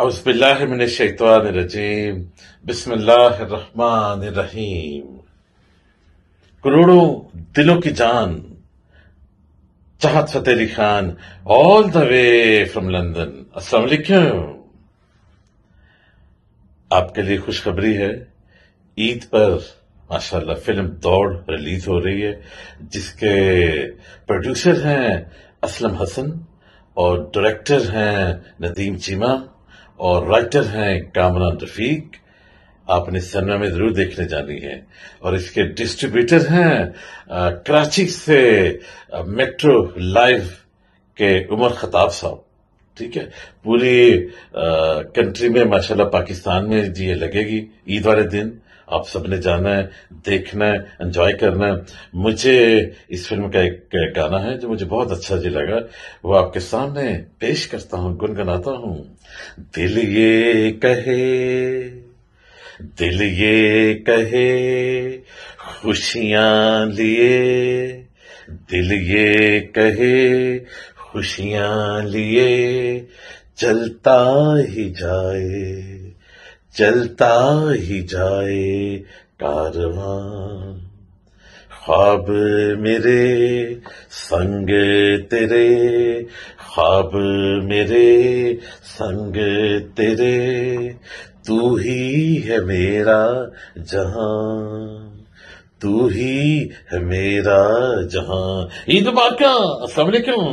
अउसबिल्लाशैतवानरजीम बिस्मिल्लाहमानीम करोड़ों दिलों की जान Chahat Fateh Ali Khan all the way from London अस्सलाम वालेकुम आपके लिए खुशखबरी है ईद पर माशाल्लाह फिल्म दौड़ रिलीज हो रही है जिसके प्रोड्यूसर हैं असलम हसन और डायरेक्टर हैं नदीम चीमा और राइटर हैं कामरान रफीक आपने सन्ना में जरूर देखने जानी है और इसके डिस्ट्रीब्यूटर हैं कराची से मेट्रो लाइव के उमर खताब साहब ठीक है पूरी कंट्री में माशाल्लाह पाकिस्तान में जी ये लगेगी ईद वाले दिन आप सबने जाना है देखना है एंजॉय करना है मुझे इस फिल्म का एक गाना है जो मुझे बहुत अच्छा जी लगा वो आपके सामने पेश करता हूँ गुनगुनाता हूं दिल ये कहे दिल ये कहे खुशियां लिए दिल ये कहे खुशियां लिए चलता ही जाए चलता ही जाए कारवा ख्वाब मेरे संग तेरे ख्वाब मेरे संग तेरे तू ही है मेरा जहां तू ही है मेरा जहां ईद बाका असलकुम